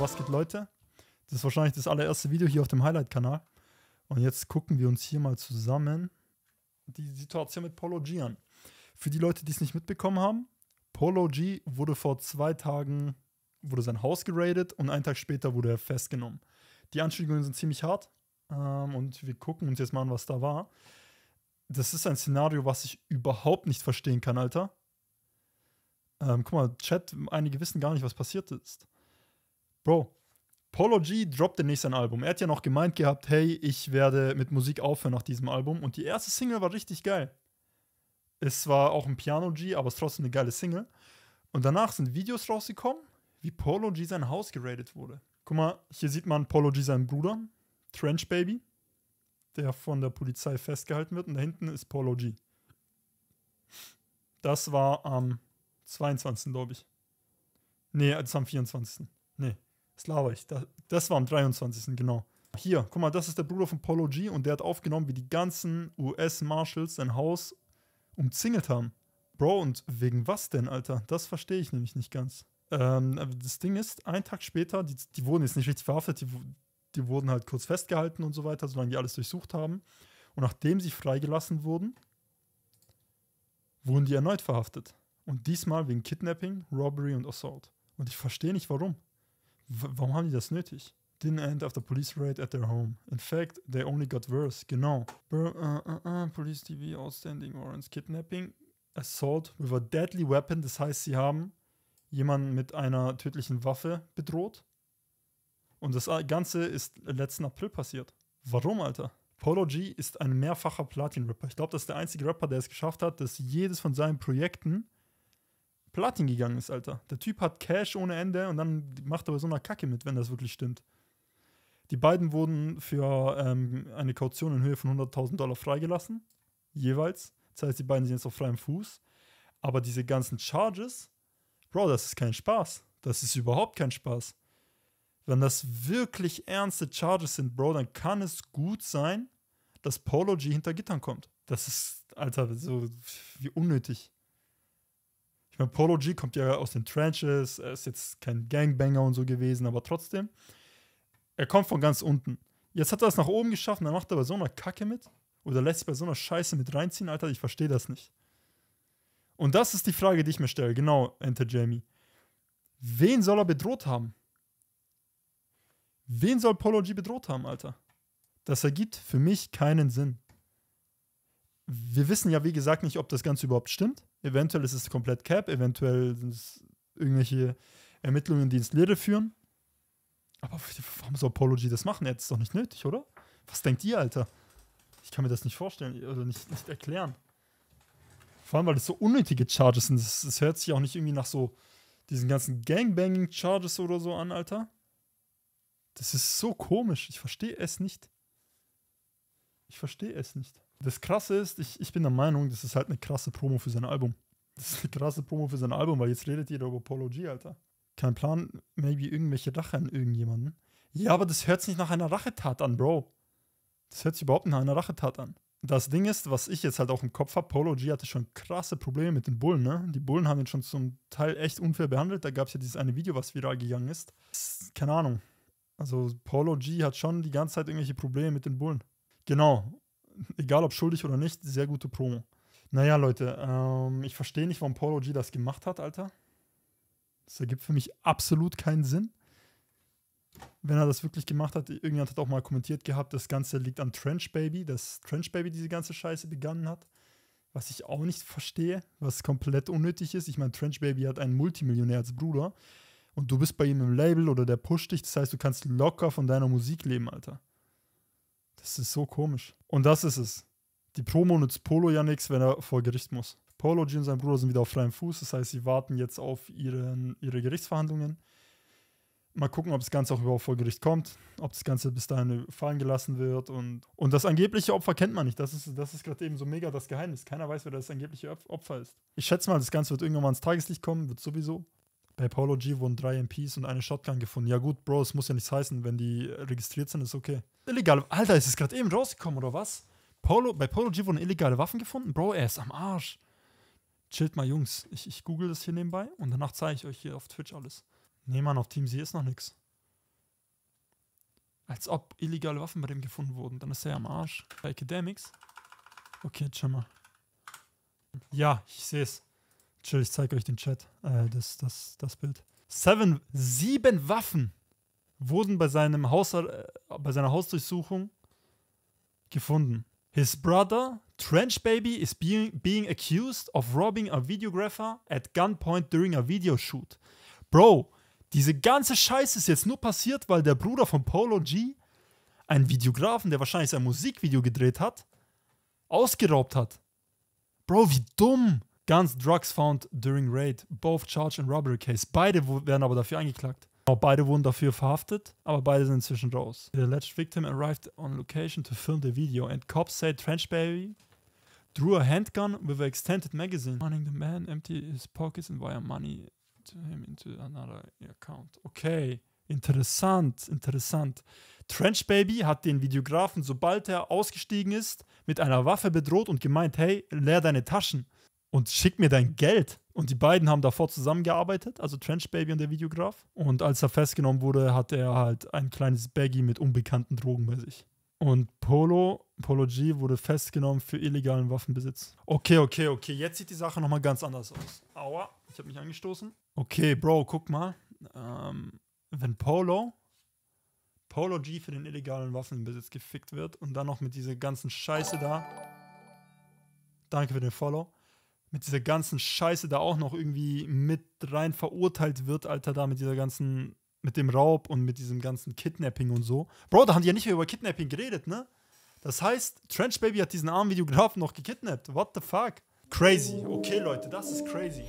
was geht, Leute? Das ist wahrscheinlich das allererste Video hier auf dem Highlight-Kanal. Und jetzt gucken wir uns hier mal zusammen die Situation mit Polo G an. Für die Leute, die es nicht mitbekommen haben, Polo G wurde vor zwei Tagen, wurde sein Haus geradet und einen Tag später wurde er festgenommen. Die Anschuldigungen sind ziemlich hart ähm, und wir gucken uns jetzt mal an, was da war. Das ist ein Szenario, was ich überhaupt nicht verstehen kann, Alter. Ähm, guck mal, Chat, einige wissen gar nicht, was passiert ist. Bro, Polo G droppte nicht sein Album. Er hat ja noch gemeint gehabt, hey, ich werde mit Musik aufhören nach diesem Album. Und die erste Single war richtig geil. Es war auch ein Piano G, aber es ist trotzdem eine geile Single. Und danach sind Videos rausgekommen, wie Polo G sein Haus geradet wurde. Guck mal, hier sieht man Polo G seinen Bruder, Trench Baby, der von der Polizei festgehalten wird. Und da hinten ist Polo G. Das war am 22. glaube ich. Nee, das am 24. Nee, was laber ich? Das, das war am 23. genau. Hier, guck mal, das ist der Bruder von Polo G und der hat aufgenommen, wie die ganzen US-Marshals sein Haus umzingelt haben. Bro, und wegen was denn, Alter? Das verstehe ich nämlich nicht ganz. Ähm, das Ding ist, einen Tag später, die, die wurden jetzt nicht richtig verhaftet, die, die, wurden halt kurz festgehalten und so weiter, solange die alles durchsucht haben. Und nachdem sie freigelassen wurden, wurden die erneut verhaftet. Und diesmal wegen Kidnapping, Robbery und Assault. Und ich verstehe nicht warum. Warum haben die das nötig? Didn't end after police raid at their home. In fact, they only got worse. Genau. Bur uh, äh, uh, äh, uh, äh, police TV, outstanding warrants, kidnapping, assault with a deadly weapon. Das heißt, sie haben jemanden mit einer tödlichen Waffe bedroht. Und das Ganze ist letzten April passiert. Warum, Alter? Polo G ist ein mehrfacher Platin-Rapper. Ich glaube, das ist der einzige Rapper, der es geschafft hat, dass jedes von seinen Projekten Platin gegangen ist, Alter. Der Typ hat Cash ohne Ende und dann macht er bei so einer Kacke mit, wenn das wirklich stimmt. Die beiden wurden für ähm, eine Kaution in Höhe von 100.000 Dollar freigelassen, jeweils. Das heißt, die beiden sind jetzt auf freiem Fuß. Aber diese ganzen Charges, Bro, das ist kein Spaß. Das ist überhaupt kein Spaß. Wenn das wirklich ernste Charges sind, Bro, dann kann es gut sein, dass Polo G hinter Gittern kommt. Das ist, Alter, so wie unnötig. Ich meine, Polo G kommt ja aus den Trenches, er ist jetzt kein Gangbanger und so gewesen, aber trotzdem, er kommt von ganz unten. Jetzt hat er es nach oben geschafft und dann macht er bei so einer Kacke mit oder lässt sich bei so einer Scheiße mit reinziehen, Alter, ich verstehe das nicht. Und das ist die Frage, die ich mir stelle, genau, Enter Jamie. Wen soll er bedroht haben? Wen soll Polo G bedroht haben, Alter? Das ergibt für mich keinen Sinn. Wir wissen ja, wie gesagt, nicht, ob das Ganze überhaupt stimmt. Eventuell ist es komplett Cap, eventuell sind es irgendwelche Ermittlungen, die ins Leere führen. Aber warum soll Apology das machen? Er hat es doch nicht nötig, oder? Was denkt ihr, Alter? Ich kann mir das nicht vorstellen oder nicht, nicht erklären. Vor allem, weil das so unnötige Charges sind. Das, das hört sich auch nicht irgendwie nach so diesen ganzen Gangbanging-Charges oder so an, Alter. Das ist so komisch. Ich verstehe es nicht. Ich verstehe es nicht das Krasse ist, ich, ich bin der Meinung, das ist halt eine krasse Promo für sein Album. Das ist eine krasse Promo für sein Album, weil jetzt redet jeder über Polo G, Alter. Kein Plan, maybe irgendwelche Rache an irgendjemanden. Ja, aber das hört sich nicht nach einer Rachetat an, Bro. Das hört sich überhaupt nach einer Rachetat an. Das Ding ist, was ich jetzt halt auch im Kopf habe, Polo G hatte schon krasse Probleme mit den Bullen, ne? Die Bullen haben ihn schon zum Teil echt unfair behandelt. Da gab es ja dieses eine Video, was viral gegangen ist. Keine Ahnung. Also Polo G hat schon die ganze Zeit irgendwelche Probleme mit den Bullen. Genau egal ob schuldig oder nicht, sehr gute Promo. Naja, Leute, ähm, ich verstehe nicht, warum Polo G das gemacht hat, Alter. Das ergibt für mich absolut keinen Sinn. Wenn er das wirklich gemacht hat, irgendjemand hat auch mal kommentiert gehabt, das Ganze liegt an Trench Baby, dass Trench Baby diese ganze Scheiße begangen hat. Was ich auch nicht verstehe, was komplett unnötig ist. Ich meine, Trench Baby hat einen Multimillionär als Bruder und du bist bei ihm im Label oder der pusht dich. Das heißt, du kannst locker von deiner Musik leben, Alter. Das ist so komisch. Und das ist es. Die Promo nützt Polo ja nichts, wenn er vor Gericht muss. Polo, G und sein Bruder sind wieder auf freiem Fuß. Das heißt, sie warten jetzt auf ihren, ihre Gerichtsverhandlungen. Mal gucken, ob das Ganze auch überhaupt vor Gericht kommt, ob das Ganze bis dahin fallen gelassen wird. Und, und das angebliche Opfer kennt man nicht. Das ist, das ist gerade eben so mega das Geheimnis. Keiner weiß, wer das angebliche Opfer ist. Ich schätze mal, das Ganze wird irgendwann mal ins Tageslicht kommen, wird sowieso. Bei Paulo G wurden drei MPs und eine Shotgun gefunden. Ja gut, Bro, es muss ja nichts heißen, wenn die registriert sind, ist okay. Illegal. Alter, ist es gerade eben rausgekommen oder was? Polo, bei Polo G wurden illegale Waffen gefunden? Bro, er ist am Arsch. Chillt mal, Jungs. Ich, ich google das hier nebenbei und danach zeige ich euch hier auf Twitch alles. Nee, Mann, auf Team C ist noch nichts. Als ob illegale Waffen bei dem gefunden wurden. Dann ist er am Arsch. Bei Academics. Okay, chill mal. Ja, ich sehe es. Chill, ich zeige euch den Chat, äh, das, das, das Bild. Seven, sieben Waffen wurden bei, seinem Haus, äh, bei seiner Hausdurchsuchung gefunden. His brother, Trench Baby, is being, being accused of robbing a videographer at gunpoint during a video shoot. Bro, diese ganze Scheiße ist jetzt nur passiert, weil der Bruder von Polo G, einen Videografen, der wahrscheinlich sein Musikvideo gedreht hat, ausgeraubt hat. Bro, wie dumm. Guns, Drugs found during raid. Both charge and robbery case. Beide werden aber dafür angeklagt. beide wurden dafür verhaftet, aber beide sind inzwischen raus. The alleged victim arrived on location to film the video and cops say Trench Baby drew a handgun with an extended magazine. Running the man empty his pockets and wire money to him into another account. Okay, interessant, interessant. Trench Baby hat den Videografen, sobald er ausgestiegen ist, mit einer Waffe bedroht und gemeint, hey, leer deine Taschen und schick mir dein Geld. Und die beiden haben davor zusammengearbeitet, also Trench Baby und der Videograf. Und als er festgenommen wurde, hatte er halt ein kleines Baggy mit unbekannten Drogen bei sich. Und Polo, Polo G wurde festgenommen für illegalen Waffenbesitz. Okay, okay, okay. Jetzt sieht die Sache nochmal ganz anders aus. Aua, ich habe mich angestoßen. Okay, Bro, guck mal. Ähm, wenn Polo, Polo G für den illegalen Waffenbesitz gefickt wird und dann noch mit dieser ganzen Scheiße da. Danke für den Follow mit dieser ganzen Scheiße da auch noch irgendwie mit rein verurteilt wird, Alter, da mit dieser ganzen, mit dem Raub und mit diesem ganzen Kidnapping und so. Bro, da haben die ja nicht mehr über Kidnapping geredet, ne? Das heißt, Trench Baby hat diesen armen Videografen noch gekidnappt. What the fuck? Crazy. Okay, Leute, das ist crazy.